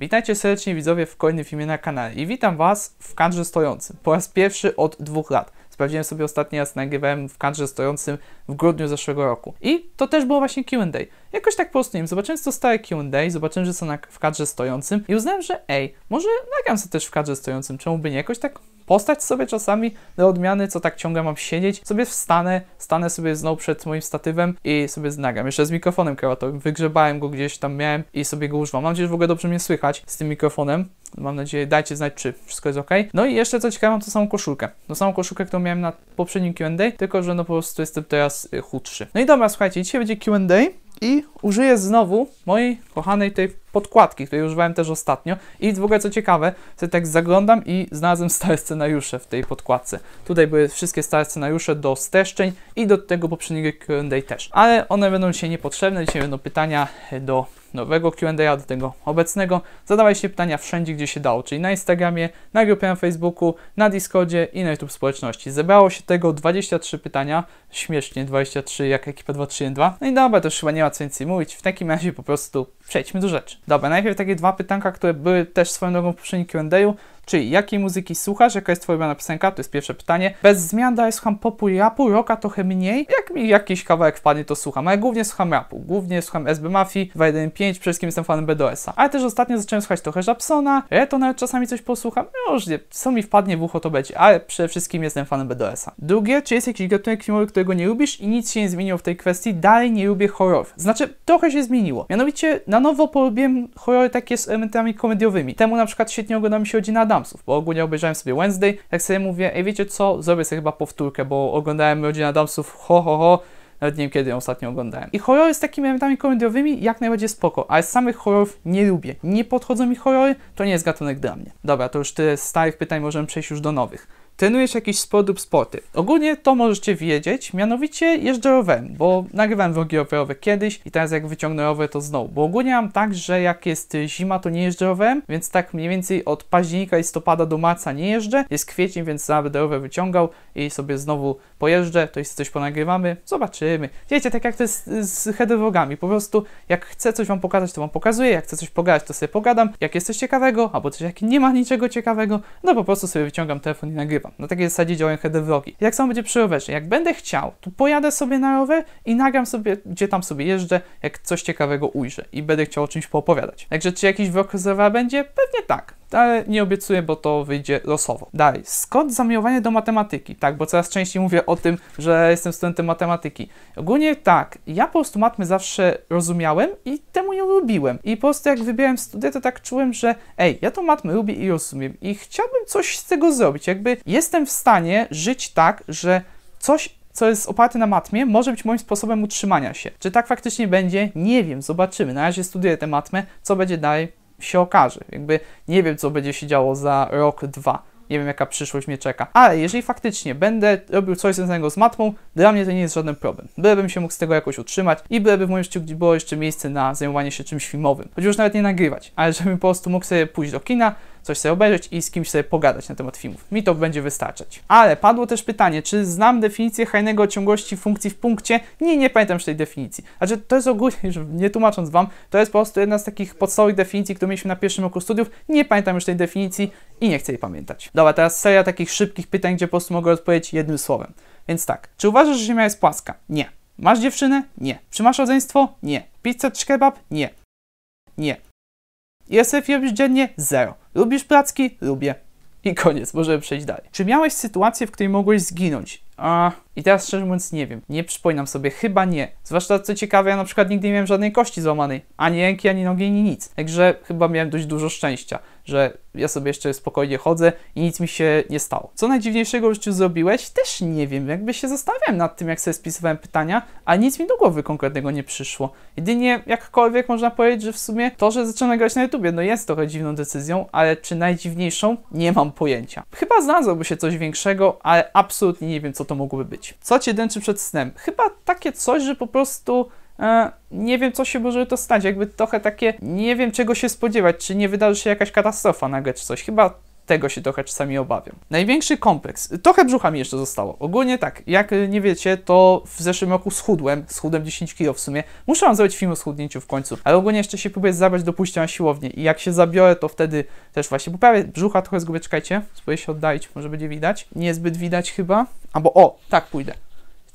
Witajcie serdecznie widzowie w kolejnym filmie na kanale i witam Was w kadrze stojącym po raz pierwszy od dwóch lat. Sprawdziłem sobie ostatni raz, nagrywałem w kadrze stojącym w grudniu zeszłego roku. I to też było właśnie Q&A. Jakoś tak po prostu, nie wiem, zobaczyłem, co stare Q&A, zobaczyłem, że są na, w kadrze stojącym i uznałem, że ej, może nagram sobie też w kadrze stojącym, czemu by nie, jakoś tak postać sobie czasami do odmiany, co tak ciągle mam siedzieć, sobie wstanę, stanę sobie znowu przed moim statywem i sobie znagam. Jeszcze z mikrofonem krawatowym, wygrzebałem go gdzieś tam miałem i sobie go używam. Mam nadzieję, że w ogóle dobrze mnie słychać z tym mikrofonem. Mam nadzieję, dajcie znać, czy wszystko jest ok. No i jeszcze co ciekawe, mam tą samą koszulkę. Tą samą koszulkę, którą miałem na poprzednim QA, tylko że no po prostu jestem teraz y, chudszy. No i dobra, słuchajcie, dzisiaj będzie QA. I użyję znowu mojej kochanej tej podkładki, której używałem też ostatnio. I w ogóle co ciekawe, sobie tak zaglądam i znalazłem stare scenariusze w tej podkładce. Tutaj były wszystkie stare scenariusze do streszczeń i do tego poprzedniego Q&A też. Ale one będą dzisiaj niepotrzebne. Dzisiaj będą pytania do nowego Q&A do tego obecnego. Zadawajcie pytania wszędzie, gdzie się dało, czyli na Instagramie, na grupie na Facebooku, na Discordzie i na YouTube społeczności. Zebrało się tego 23 pytania, śmiesznie 23 jak ekipa 2. No i dobra, to już chyba nie ma co więcej mówić, w takim razie po prostu przejdźmy do rzeczy. Dobra, najpierw takie dwa pytanka, które były też swoją drogą w poprzednim Q&A, Czyli jakiej muzyki słuchasz, jaka jest twoja ulubiona piosenka, to jest pierwsze pytanie. Bez zmian dalej słucham popu i rapu, rocka trochę mniej. Jak mi jakiś kawałek wpadnie, to słucham, ale głównie słucham rapu. Głównie słucham SB Mafii, 215, przede wszystkim jestem fanem BDS-a. Ale też ostatnio zacząłem słuchać trochę Japsona, to nawet czasami coś posłucham. Różnie, no co mi wpadnie w ucho to będzie, ale przede wszystkim jestem fanem BDS-a. Drugie, czy jest jakiś gatunek filmowy, którego nie lubisz i nic się nie zmieniło w tej kwestii, dalej nie lubię horrorów. Znaczy, trochę się zmieniło. Mianowicie, na nowo polubiłem horrory takie z elementami komediowymi. Temu na przykład świetnie ogląda mi się Rodzina Adamsów, bo ogólnie obejrzałem sobie Wednesday, tak sobie mówię, ej wiecie co, zrobię sobie chyba powtórkę, bo oglądałem Rodzinę Adamsów, ho ho ho, nawet nie wiem kiedy ją ostatnio oglądałem. I horrory z takimi elementami komediowymi jak najbardziej spoko, ale samych horrorów nie lubię. Nie podchodzą mi horrory, to nie jest gatunek dla mnie. Dobra, to już tyle z starych pytań, możemy przejść już do nowych trenujesz jakiś sport lub sporty. Ogólnie to możecie wiedzieć, mianowicie jeżdżę rowerem, bo nagrywałem vlogi rowerowe kiedyś i teraz jak wyciągnę rower to znowu, bo ogólnie mam tak, że jak jest zima to nie jeżdżę rowerem, więc tak mniej więcej od października, listopada do marca nie jeżdżę, jest kwiecień, więc nawet rower wyciągał i sobie znowu pojeżdżę, to jest coś ponagrywamy, zobaczymy. Wiecie, tak jak to jest z headvlogami, po prostu jak chcę coś Wam pokazać, to Wam pokazuję, jak chcę coś pogadać, to sobie pogadam, jak jest coś ciekawego, albo coś jak nie ma niczego ciekawego, no po prostu sobie wyciągam telefon i nagrywam. Na takiej zasadzie działają hedewrogi. Jak samo będzie przy rowerze. Jak będę chciał, to pojadę sobie na rower i nagram sobie, gdzie tam sobie jeżdżę, jak coś ciekawego ujrzę i będę chciał o czymś poopowiadać. Także czy jakiś wrok będzie? Pewnie tak ale nie obiecuję, bo to wyjdzie losowo. Dalej, skąd zamiłowanie do matematyki? Tak, bo coraz częściej mówię o tym, że jestem studentem matematyki. Ogólnie tak, ja po prostu matmy zawsze rozumiałem i temu ją lubiłem. I po prostu jak wybierałem studia, to tak czułem, że ej, ja to matmy lubię i rozumiem i chciałbym coś z tego zrobić. Jakby jestem w stanie żyć tak, że coś co jest oparte na matmie, może być moim sposobem utrzymania się. Czy tak faktycznie będzie? Nie wiem, zobaczymy. Na razie studiuję tę matmę. Co będzie dalej? się okaże. Jakby nie wiem, co będzie się działo za rok, dwa. Nie wiem, jaka przyszłość mnie czeka. Ale jeżeli faktycznie będę robił coś związanego z matmą, dla mnie to nie jest żaden problem. Byłbym się mógł z tego jakoś utrzymać i byleby w moim życiu było jeszcze miejsce na zajmowanie się czymś filmowym. Choć już nawet nie nagrywać, ale żebym po prostu mógł sobie pójść do kina, coś sobie obejrzeć i z kimś sobie pogadać na temat filmów. Mi to będzie wystarczać. Ale padło też pytanie, czy znam definicję hajnego ciągłości funkcji w punkcie? Nie, nie pamiętam już tej definicji. Znaczy, to jest ogólnie, już nie tłumacząc Wam, to jest po prostu jedna z takich podstawowych definicji, które mieliśmy na pierwszym roku studiów. Nie pamiętam już tej definicji i nie chcę jej pamiętać. Dobra, teraz seria takich szybkich pytań, gdzie po prostu mogę odpowiedzieć jednym słowem. Więc tak, czy uważasz, że Ziemia jest płaska? Nie. Masz dziewczynę? Nie. Czy masz rodzeństwo? Nie. Pizza czy kebab? Nie. Nie. I SF robisz dziennie? Zero. Lubisz placki? Lubię. I koniec, możemy przejść dalej. Czy miałeś sytuację, w której mogłeś zginąć? A i teraz szczerze mówiąc nie wiem, nie przypominam sobie, chyba nie. Zwłaszcza co ciekawe, ja na przykład nigdy nie miałem żadnej kości złamanej, ani ręki, ani nogi, ani nic. Także chyba miałem dość dużo szczęścia, że ja sobie jeszcze spokojnie chodzę i nic mi się nie stało. Co najdziwniejszego w życiu zrobiłeś? Też nie wiem, jakby się zastanawiałem nad tym, jak sobie spisywałem pytania, a nic mi do głowy konkretnego nie przyszło. Jedynie jakkolwiek można powiedzieć, że w sumie to, że zacząłem grać na YouTubie, no jest trochę dziwną decyzją, ale czy najdziwniejszą? Nie mam pojęcia. Chyba znalazłoby się coś większego, ale absolutnie nie wiem, co to mogłoby być. Co cię dręczy przed snem? Chyba takie coś, że po prostu e, nie wiem, co się może to stać. Jakby trochę takie nie wiem, czego się spodziewać, czy nie wydarzy się jakaś katastrofa nagle, czy coś. Chyba tego się trochę czasami obawiam. Największy kompleks. Trochę brzucha mi jeszcze zostało. Ogólnie tak, jak y, nie wiecie, to w zeszłym roku schudłem, schudłem 10 kg w sumie. Muszę wam zrobić film o schudnięciu w końcu, ale ogólnie jeszcze się próbuję zabrać do pójścia na siłownię i jak się zabiorę, to wtedy też właśnie poprawię brzucha trochę zgubię, czekajcie, spróbuję się oddalić, może będzie widać. Niezbyt widać chyba. Albo o, tak pójdę.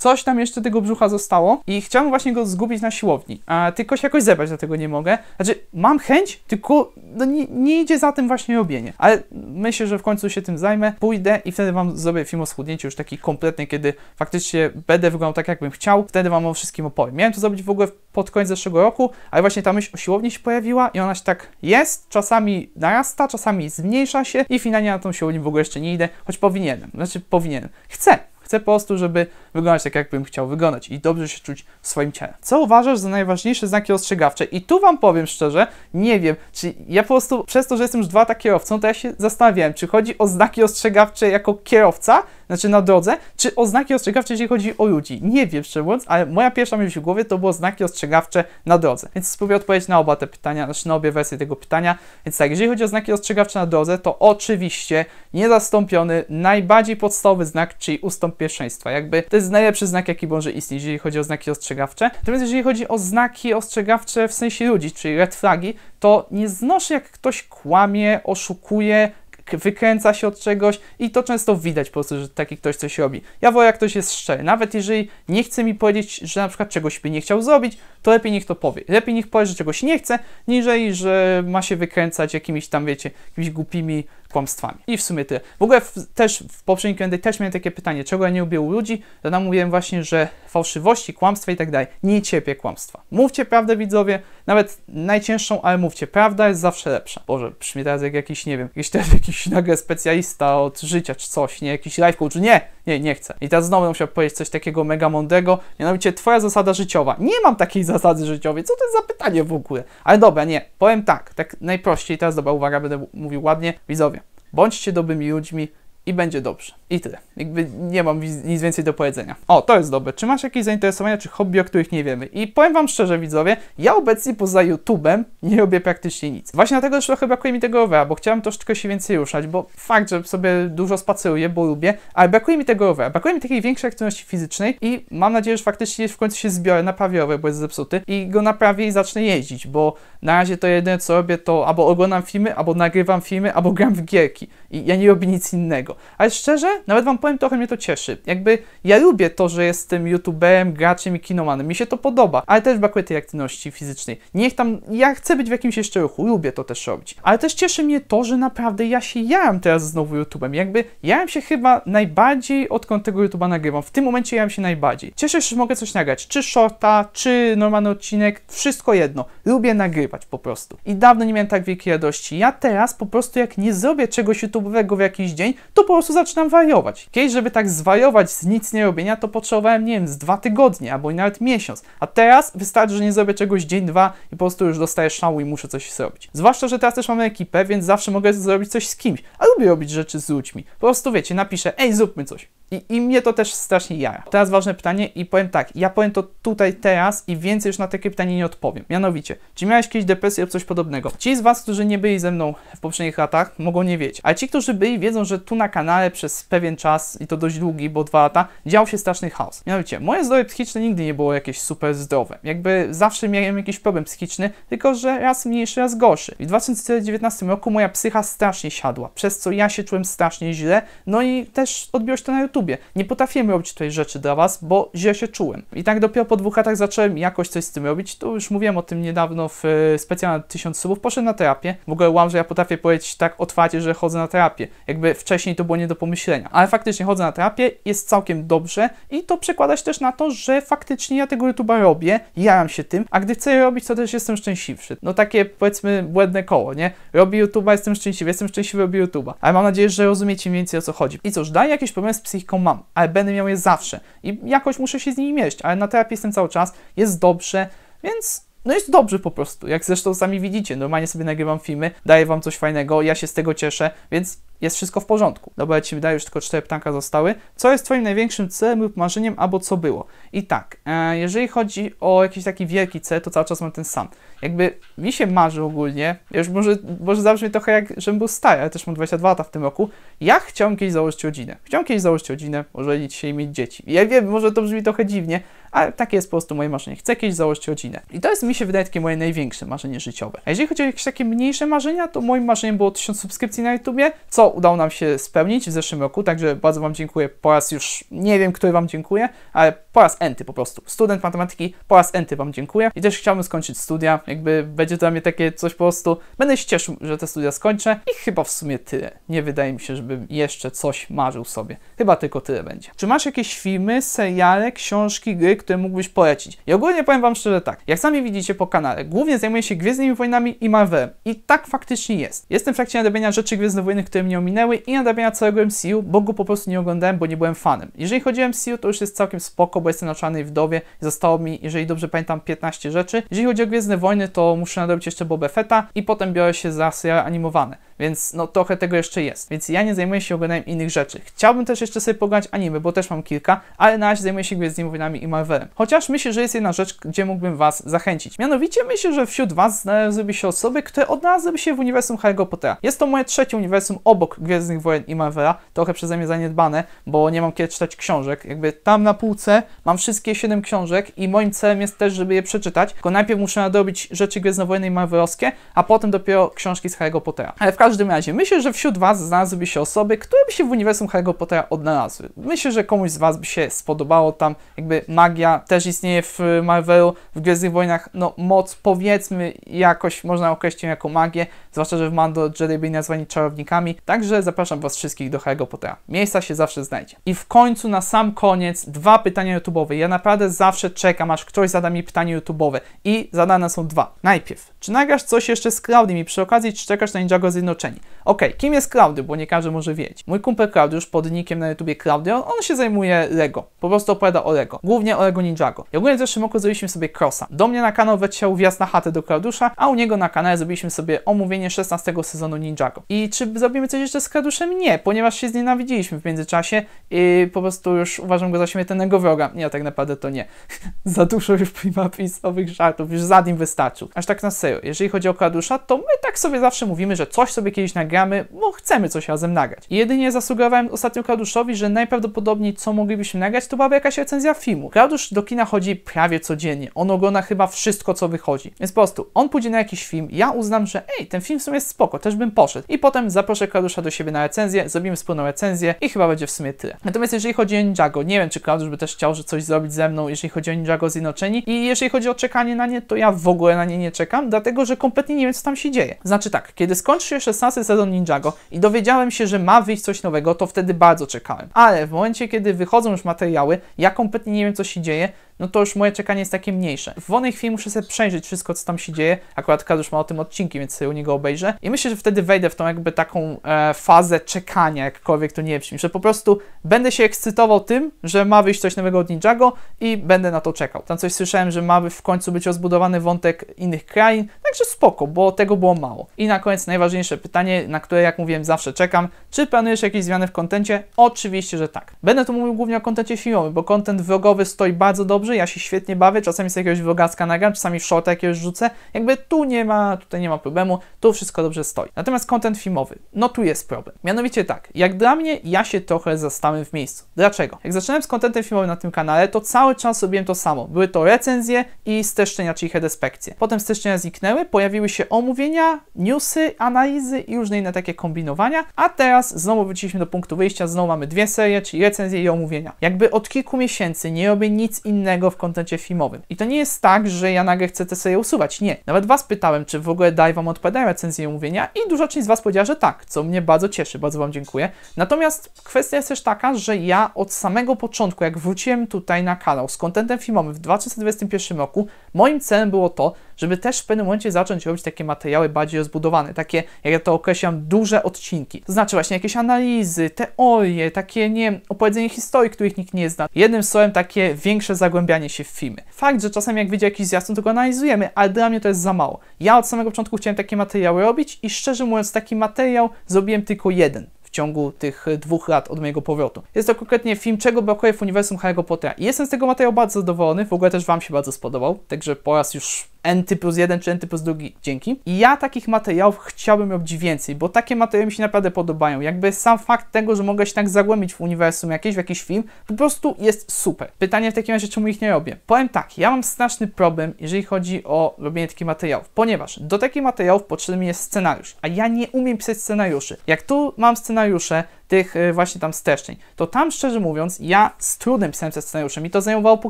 Coś tam jeszcze tego brzucha zostało i chciałem właśnie go zgubić na siłowni, a tylko się jakoś zebrać do tego nie mogę. Znaczy, mam chęć, tylko no, nie, nie, idzie za tym właśnie robienie. Ale myślę, że w końcu się tym zajmę, pójdę i wtedy Wam zrobię film o schudnięciu już taki kompletny, kiedy faktycznie będę wyglądał tak, jakbym chciał. Wtedy Wam o wszystkim opowiem. Miałem to zrobić w ogóle pod koniec zeszłego roku, ale właśnie ta myśl o siłowni się pojawiła i ona się tak jest, czasami narasta, czasami zmniejsza się i finalnie na tą siłownię w ogóle jeszcze nie idę, choć powinienem. Znaczy, powinienem. Chcę, Chcę po prostu, żeby wyglądać tak, jakbym chciał wyglądać i dobrze się czuć w swoim ciele. Co uważasz za najważniejsze znaki ostrzegawcze? I tu Wam powiem szczerze, nie wiem, czy ja po prostu przez to, że jestem już dwa lata kierowcą, no to ja się zastanawiałem, czy chodzi o znaki ostrzegawcze jako kierowca, znaczy na drodze, czy o znaki ostrzegawcze, jeżeli chodzi o ludzi. Nie wiem szczerze ale moja pierwsza myśl w głowie to było znaki ostrzegawcze na drodze. Więc spróbuję odpowiedzieć na oba te pytania, znaczy na obie wersje tego pytania. Więc tak, jeżeli chodzi o znaki ostrzegawcze na drodze, to oczywiście niezastąpiony, najbardziej podstawowy znak, czyli ustąp pierwszeństwa. Jakby to jest najlepszy znak, jaki może istnieć, jeżeli chodzi o znaki ostrzegawcze. Natomiast jeżeli chodzi o znaki ostrzegawcze w sensie ludzi, czyli red flagi, to nie znoszę, jak ktoś kłamie, oszukuje, wykręca się od czegoś i to często widać po prostu, że taki ktoś coś robi. Ja wolę, jak ktoś jest szczery. Nawet jeżeli nie chce mi powiedzieć, że na przykład czegoś by nie chciał zrobić, to lepiej niech to powie. Lepiej niech powie, że czegoś nie chce, niżej, że ma się wykręcać jakimiś tam, wiecie, jakimiś głupimi kłamstwami. I w sumie tyle. W ogóle w, też w poprzednim Q&A też miałem takie pytanie, czego ja nie lubię u ludzi, to tam mówiłem właśnie, że fałszywości, kłamstwa i tak dalej. Nie cierpię kłamstwa. Mówcie prawdę, widzowie, nawet najcięższą, ale mówcie, prawda jest zawsze lepsza. Boże, brzmi teraz jak jakiś, nie wiem, jakiś, teraz jakiś nagle specjalista od życia czy coś, nie? Jakiś life coach. Nie! nie, nie chcę. I teraz znowu musiał powiedzieć coś takiego mega mądrego, mianowicie twoja zasada życiowa. Nie mam takiej zasady życiowej, co to jest za pytanie w ogóle? Ale dobra, nie, powiem tak, tak najprościej, teraz dobra, uwaga, będę mówił ładnie, widzowie, bądźcie dobrymi ludźmi, i będzie dobrze. I tyle. Jakby nie mam nic więcej do powiedzenia. O, to jest dobre. Czy masz jakieś zainteresowania czy hobby, o których nie wiemy? I powiem Wam szczerze, widzowie, ja obecnie poza YouTube'em nie robię praktycznie nic. Właśnie dlatego że trochę brakuje mi tego rowera, bo chciałem troszeczkę się więcej ruszać, bo fakt, że sobie dużo spaceruję, bo lubię, ale brakuje mi tego rowera. Brakuje mi takiej większej aktywności fizycznej i mam nadzieję, że faktycznie w końcu się zbiorę, naprawię rower, bo jest zepsuty i go naprawię i zacznę jeździć, bo na razie to jedyne co robię to albo oglądam filmy, albo nagrywam filmy, albo gram w gierki. I ja nie robię nic innego. Ale szczerze, nawet wam powiem, trochę mnie to cieszy. Jakby ja lubię to, że jestem youtuberem, graczem i kinomanem. Mi się to podoba, ale też brakuje tej aktywności fizycznej. Niech tam, ja chcę być w jakimś jeszcze ruchu, lubię to też robić. Ale też cieszy mnie to, że naprawdę ja się jałem teraz znowu YouTubem. Jakby jałem się chyba najbardziej, odkąd tego YouTuba nagrywam. W tym momencie jałem się najbardziej. Cieszę się, że mogę coś nagrać. Czy shorta, czy normalny odcinek, wszystko jedno. Lubię nagrywać po prostu. I dawno nie miałem tak wielkiej radości. Ja teraz po prostu jak nie zrobię czegoś YouTube'owego w jakiś dzień, to po prostu zaczynam wariować. Kiedyś, żeby tak zwariować z nic nie robienia, to potrzebowałem, nie wiem, z dwa tygodnie albo nawet miesiąc. A teraz wystarczy, że nie zrobię czegoś dzień, dwa i po prostu już dostaję szału i muszę coś zrobić. Zwłaszcza, że teraz też mamy ekipę, więc zawsze mogę zrobić coś z kimś. A lubię robić rzeczy z ludźmi. Po prostu, wiecie, napiszę, ej, zróbmy coś. I, I mnie to też strasznie jaja. Teraz ważne pytanie i powiem tak, ja powiem to tutaj teraz i więcej już na takie pytanie nie odpowiem. Mianowicie, czy miałeś kiedyś depresję lub coś podobnego? Ci z Was, którzy nie byli ze mną w poprzednich latach, mogą nie wiedzieć, ale ci, którzy byli, wiedzą, że tu na kanale przez pewien czas, i to dość długi, bo dwa lata, dział się straszny chaos. Mianowicie, moje zdrowie psychiczne nigdy nie było jakieś super zdrowe. Jakby zawsze miałem jakiś problem psychiczny, tylko że raz mniejszy, raz gorszy. I w 2019 roku moja psycha strasznie siadła, przez co ja się czułem strasznie źle, no i też odbiło się to na YouTube YouTubie. Nie potrafiłem robić tej rzeczy dla Was, bo źle się czułem. I tak dopiero po dwóch latach zacząłem jakoś coś z tym robić. Tu już mówiłem o tym niedawno w e, specjalnym 1000 słów Poszedłem na terapię. W ogóle łam, że ja potrafię powiedzieć tak otwarcie, że chodzę na terapię. Jakby wcześniej to było nie do pomyślenia. Ale faktycznie chodzę na terapię, jest całkiem dobrze i to przekłada się też na to, że faktycznie ja tego YouTuba robię, jaram się tym, a gdy chcę robić, to też jestem szczęśliwszy. No takie powiedzmy błędne koło, nie? Robię YouTuba, jestem szczęśliwy, jestem szczęśliwy, robię YouTuba. Ale mam nadzieję, że rozumiecie mniej więcej o co chodzi. I cóż, daj jakiś problem z psychiką mam, ale będę miał je zawsze i jakoś muszę się z nimi mierzyć, ale na terapii jestem cały czas, jest dobrze, więc no jest dobrze po prostu, jak zresztą sami widzicie, normalnie sobie nagrywam filmy, daję wam coś fajnego, ja się z tego cieszę, więc jest wszystko w porządku. Dobra, ja ci wydaje, już tylko cztery ptanka zostały. Co jest Twoim największym celem lub marzeniem, albo co było? I tak, e, jeżeli chodzi o jakiś taki wielki cel, to cały czas mam ten sam. Jakby mi się marzy ogólnie, już może, może zabrzmi trochę jak, żebym był stary, ale też mam 22 lata w tym roku. Ja chciałem kiedyś założyć rodzinę. Chciałem kiedyś założyć rodzinę, ożenić się i mieć dzieci. Ja wiem, może to brzmi trochę dziwnie, ale takie jest po prostu moje marzenie. Chcę kiedyś założyć rodzinę. I to jest, mi się wydaje, takie moje największe marzenie życiowe. A jeżeli chodzi o jakieś takie mniejsze marzenia, to moim marzeniem było 1000 subskrypcji na YouTubie, co udało nam się spełnić w zeszłym roku, także bardzo Wam dziękuję po raz już, nie wiem, który Wam dziękuję, ale po raz enty po prostu. Student matematyki, po raz enty Wam dziękuję i też chciałbym skończyć studia, jakby będzie dla mnie takie coś po prostu, będę się cieszył, że te studia skończę i chyba w sumie tyle. Nie wydaje mi się, żebym jeszcze coś marzył sobie. Chyba tylko tyle będzie. Czy masz jakieś filmy, seriale, książki, gry, które mógłbyś polecić? I ogólnie powiem Wam szczerze tak, jak sami widzicie po kanale, głównie zajmuję się Gwiezdnymi Wojnami i Marvelem i tak faktycznie jest. Jestem w trakcie nadabienia rzeczy Gwiezdne Wojny, które mnie ominęły i nadabienia całego MCU, bo go po prostu nie oglądałem, bo nie byłem fanem. Jeżeli chodzi o MCU, to już jest całkiem spoko, obecny na Czarnej Wdowie. Zostało mi, jeżeli dobrze pamiętam, 15 rzeczy. Jeżeli chodzi o Gwiezdne Wojny, to muszę nadrobić jeszcze Boba Fetta i potem biorę się za serial animowane. Więc no trochę tego jeszcze jest. Więc ja nie zajmuję się oglądaniem innych rzeczy. Chciałbym też jeszcze sobie pogadać anime, bo też mam kilka, ale na razie zajmuję się Gwiezdnymi Wojnami i Marvelem. Chociaż myślę, że jest jedna rzecz, gdzie mógłbym was zachęcić. Mianowicie myślę, że wśród was znalazłyby się osoby, które odnalazłyby się w uniwersum Harry'ego Pottera. Jest to moje trzecie uniwersum obok Gwiezdnych Wojen i Marvela, trochę przeze mnie zaniedbane, bo nie mam kiedy czytać książek. Jakby tam na półce Mam wszystkie 7 książek i moim celem jest też, żeby je przeczytać, tylko najpierw muszę nadrobić rzeczy Gwiezdnowojenne i Marvelowskie, a potem dopiero książki z Harry'ego Pottera. Ale w każdym razie, myślę, że wśród Was znalazłyby się osoby, które by się w uniwersum Harry'ego Pottera odnalazły. Myślę, że komuś z Was by się spodobało tam, jakby magia też istnieje w Marvelu, w Gwiezdnych Wojnach, no moc powiedzmy jakoś można określić jako magię, zwłaszcza, że w Mando Jedi byli nazwani czarownikami, także zapraszam Was wszystkich do Harry'ego Pottera. Miejsca się zawsze znajdzie. I w końcu, na sam koniec, dwa pytania YouTube'owy. Ja naprawdę zawsze czekam, aż ktoś zada mi pytanie YouTube'owe i zadane są dwa. Najpierw, czy nagrasz coś jeszcze z Claudym i przy okazji czy czekasz na Ninjago Zjednoczeni? Okej, okay, kim jest Claudy, bo nie każdy może wiedzieć. Mój kumpel Claudy już pod nickiem na YouTubie Claudy, on, się zajmuje Lego. Po prostu opowiada o Lego. Głównie o Lego Ninjago. I ogólnie w zeszłym roku zrobiliśmy sobie crossa. Do mnie na kanał wleciał wjazd na chatę do Klaudusza, a u niego na kanale zrobiliśmy sobie omówienie 16 sezonu Ninjago. I czy zrobimy coś jeszcze z Clauduszem? Nie, ponieważ się znienawidziliśmy w międzyczasie i po prostu już uważam go za śmiertelnego wroga. Nie, tak naprawdę to nie. za dużo już primapisowych żartów, już za nim wystarczył. Aż tak na serio. Jeżeli chodzi o Kadusza, to my tak sobie zawsze mówimy, że coś sobie kiedyś nagramy, bo chcemy coś razem nagrać. Jedynie zasugerowałem ostatnio Kaduszowi, że najprawdopodobniej co moglibyśmy nagrać, to byłaby jakaś recenzja filmu. Kadusz do kina chodzi prawie codziennie. On ogląda chyba wszystko, co wychodzi. Więc po prostu on pójdzie na jakiś film, ja uznam, że ej, ten film w sumie jest spoko, też bym poszedł. I potem zaproszę Kadusza do siebie na recenzję, zrobimy wspólną recenzję i chyba będzie w sumie tyle. Natomiast jeżeli chodzi o Ninjago, nie wiem, czy Klaudiusz by też chciał, że coś zrobić ze mną, jeżeli chodzi o Ninjago Zjednoczeni. I jeżeli chodzi o czekanie na nie, to ja w ogóle na nie nie czekam, dlatego że kompletnie nie wiem, co tam się dzieje. Znaczy tak, kiedy skończył się 16 sezon Ninjago i dowiedziałem się, że ma wyjść coś nowego, to wtedy bardzo czekałem. Ale w momencie, kiedy wychodzą już materiały, ja kompletnie nie wiem, co się dzieje, no to już moje czekanie jest takie mniejsze. W wolnej chwili muszę sobie przejrzeć wszystko, co tam się dzieje. Akurat Kadusz ma o tym odcinki, więc sobie u niego obejrzę. I myślę, że wtedy wejdę w tą jakby taką e, fazę czekania, jakkolwiek to nie brzmi, że po prostu będę się ekscytował tym, że ma wyjść coś nowego od Ninjago i będę na to czekał. Tam coś słyszałem, że ma w końcu być rozbudowany wątek innych krain, także spoko, bo tego było mało. I na koniec najważniejsze pytanie, na które jak mówiłem zawsze czekam. Czy planujesz jakieś zmiany w kontencie? Oczywiście, że tak. Będę tu mówił głównie o kontencie filmowym, bo kontent vlogowy stoi bardzo dobrze, dobrze, ja się świetnie bawię, czasami z jakiegoś wrogacka nagram, czasami w shorta jakiegoś rzucę, jakby tu nie ma, tutaj nie ma problemu, tu wszystko dobrze stoi. Natomiast kontent filmowy, no tu jest problem. Mianowicie tak, jak dla mnie, ja się trochę zastałem w miejscu. Dlaczego? Jak zaczynałem z kontentem filmowym na tym kanale, to cały czas robiłem to samo. Były to recenzje i streszczenia, czyli redespekcje. Potem streszczenia zniknęły, pojawiły się omówienia, newsy, analizy i różne inne takie kombinowania, a teraz znowu wróciliśmy do punktu wyjścia, znowu mamy dwie serie, czyli recenzje i omówienia. Jakby od kilku miesięcy nie robię nic innego, innego w kontencie filmowym. I to nie jest tak, że ja nagle chcę te serie usuwać. Nie. Nawet was pytałem, czy w ogóle daj wam odpowiadają recenzje mówienia i duża część z was powiedziała, że tak, co mnie bardzo cieszy, bardzo wam dziękuję. Natomiast kwestia jest też taka, że ja od samego początku, jak wróciłem tutaj na kanał z kontentem filmowym w 2021 roku, moim celem było to, żeby też w pewnym momencie zacząć robić takie materiały bardziej rozbudowane, takie, jak ja to określam, duże odcinki. To znaczy właśnie jakieś analizy, teorie, takie, nie opowiedzenie historii, których nikt nie zna. Jednym słowem takie większe zagłębianie się w filmy. Fakt, że czasem jak wyjdzie jakiś zwiastun, to go analizujemy, ale dla mnie to jest za mało. Ja od samego początku chciałem takie materiały robić i szczerze mówiąc taki materiał zrobiłem tylko jeden. W ciągu tych e, dwóch lat od mojego powrotu. Jest to konkretnie film, czego brakuje w uniwersum Harry'ego Pottera. I jestem z tego materiału bardzo zadowolony, w ogóle też Wam się bardzo spodobał, także po raz już NT plus 1 czy NT plus 2 dzięki. I ja takich materiałów chciałbym robić więcej, bo takie materiały mi się naprawdę podobają. Jakby sam fakt tego, że mogę się tak zagłębić w uniwersum jakieś, w jakiś film, po prostu jest super. Pytanie w takim razie, czemu ich nie robię? Powiem tak, ja mam straszny problem, jeżeli chodzi o robienie takich materiałów, ponieważ do takich materiałów potrzebny jest scenariusz, a ja nie umiem pisać scenariuszy. Jak tu mam scenariusze, tych y, właśnie tam streszczeń, to tam szczerze mówiąc ja z trudem pisałem te scenariusze, mi to zajmowało po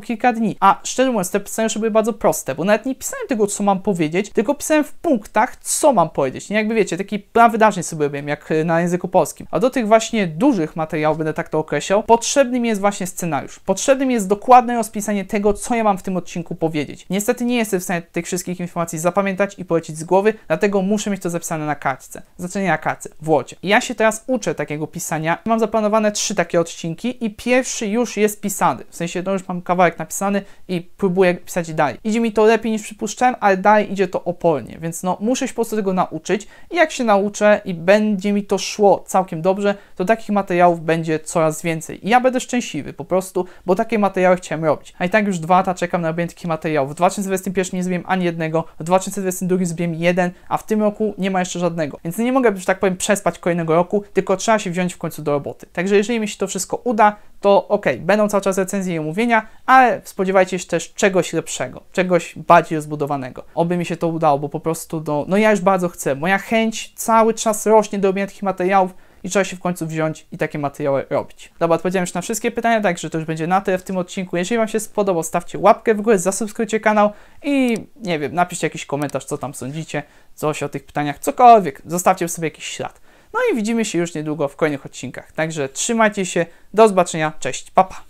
kilka dni, a szczerze mówiąc te scenariusze były bardzo proste, bo nawet nie pisałem tego, co mam powiedzieć, tylko pisałem w punktach, co mam powiedzieć, nie jakby wiecie, taki plan wydarzeń sobie robiłem, jak y, na języku polskim, a do tych właśnie dużych materiałów, będę tak to określał, potrzebny mi jest właśnie scenariusz, potrzebnym jest dokładne rozpisanie tego, co ja mam w tym odcinku powiedzieć. Niestety nie jestem w stanie tych wszystkich informacji zapamiętać i polecić z głowy, dlatego muszę mieć to zapisane na kartce, znaczy nie na kartce, w I Ja się teraz uczę takiego pisania pisania. Mam zaplanowane trzy takie odcinki i pierwszy już jest pisany. W sensie, no już mam kawałek napisany i próbuję pisać dalej. Idzie mi to lepiej niż przypuszczałem, ale dalej idzie to opornie, więc no muszę się po prostu tego nauczyć i jak się nauczę i będzie mi to szło całkiem dobrze, to takich materiałów będzie coraz więcej. I ja będę szczęśliwy po prostu, bo takie materiały chciałem robić. A i tak już dwa lata czekam na robienie takich materiałów. W 2021 nie zrobiłem ani jednego, w 2022 zrobiłem jeden, a w tym roku nie ma jeszcze żadnego. Więc nie mogę, że tak powiem, przespać kolejnego roku, tylko trzeba się wziąć w końcu do roboty. Także jeżeli mi się to wszystko uda, to ok, będą cały czas recenzje i omówienia, ale spodziewajcie się też czegoś lepszego, czegoś bardziej rozbudowanego. Oby mi się to udało, bo po prostu do, no, no ja już bardzo chcę. Moja chęć cały czas rośnie do robienia takich materiałów, i trzeba się w końcu wziąć i takie materiały robić. Dobra, odpowiedziałem już na wszystkie pytania, także to już będzie na tyle w tym odcinku. Jeżeli Wam się spodobał, stawcie łapkę w górę, zasubskrybujcie kanał i nie wiem, napiszcie jakiś komentarz, co tam sądzicie, coś o tych pytaniach, cokolwiek. Zostawcie sobie jakiś ślad. No i widzimy się już niedługo w kolejnych odcinkach. Także trzymajcie się, do zobaczenia, cześć, papa! Pa.